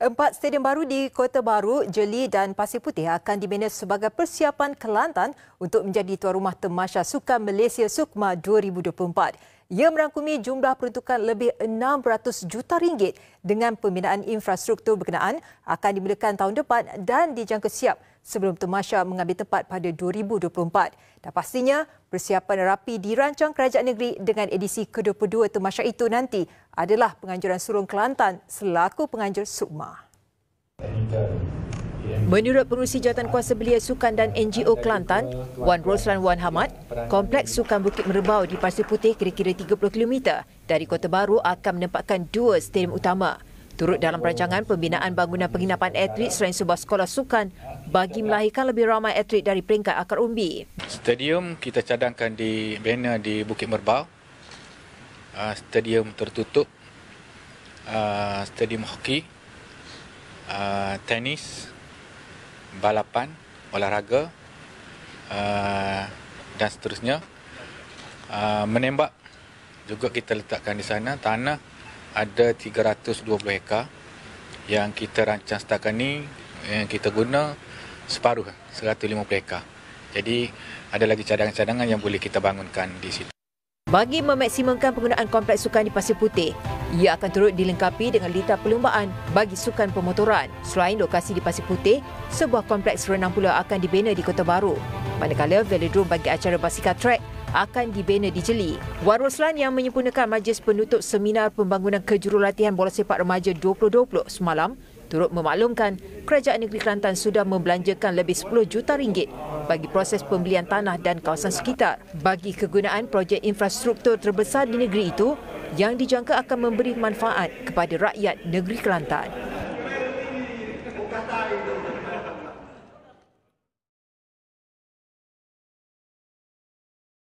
Empat stadium baru di Kota Baru, Jeli dan Pasir Putih akan dibina sebagai persiapan Kelantan untuk menjadi tuan rumah temasya Sukan Malaysia Sukma 2024. Ia merangkumi jumlah peruntukan lebih 600 juta ringgit dengan pembinaan infrastruktur berkenaan akan dimulakan tahun depan dan dijangka siap 2025 sebelum Temasha mengambil tempat pada 2024. Dan pastinya, persiapan rapi dirancang kerajaan negeri dengan edisi ke-22 Temasha itu nanti adalah penganjuran Surung Kelantan selaku penganjur Sukma. Menurut pengurusi jawatan kuasa belia Sukan dan NGO Kelantan, Wan Roslan Wan Hamad, Kompleks Sukan Bukit Merbau di Pasir Putih kira-kira 30km dari Kota Baru akan menempatkan dua stadium utama. Turut dalam perancangan pembinaan bangunan penginapan atlet selain sebuah sekolah sukan bagi melahirkan lebih ramai atlet dari peringkat akar umbi. Stadium kita cadangkan di bina di Bukit Merbau. Ah, stadium tertutup. Ah, stadium hoki. Ah, tenis. Balapan. Olahraga. Dan seterusnya. Menembak juga kita letakkan di sana. Tanah ada 320 hektar yang kita rancang setakat ini yang kita guna separuh 150 hektar. Jadi ada lagi cadangan-cadangan yang boleh kita bangunkan di situ. Bagi memaksimumkan penggunaan kompleks sukan di Pasir Putih, ia akan turut dilengkapi dengan litar perlumbaan bagi sukan pemotoran. Selain lokasi di Pasir Putih, sebuah kompleks renang pula akan dibina di Kota Baru. Manakala velodrome bagi acara basikal trek akan dibina di Jeli. Waruslan yang menyempurnakan majlis penutup seminar pembangunan kejurulatihan bola sepak remaja 2020 semalam turut memaklumkan kerajaan negeri Kelantan sudah membelanjakan lebih 10 juta ringgit bagi proses pembelian tanah dan kawasan sekitar bagi kegunaan projek infrastruktur terbesar di negeri itu yang dijangka akan memberi manfaat kepada rakyat negeri Kelantan.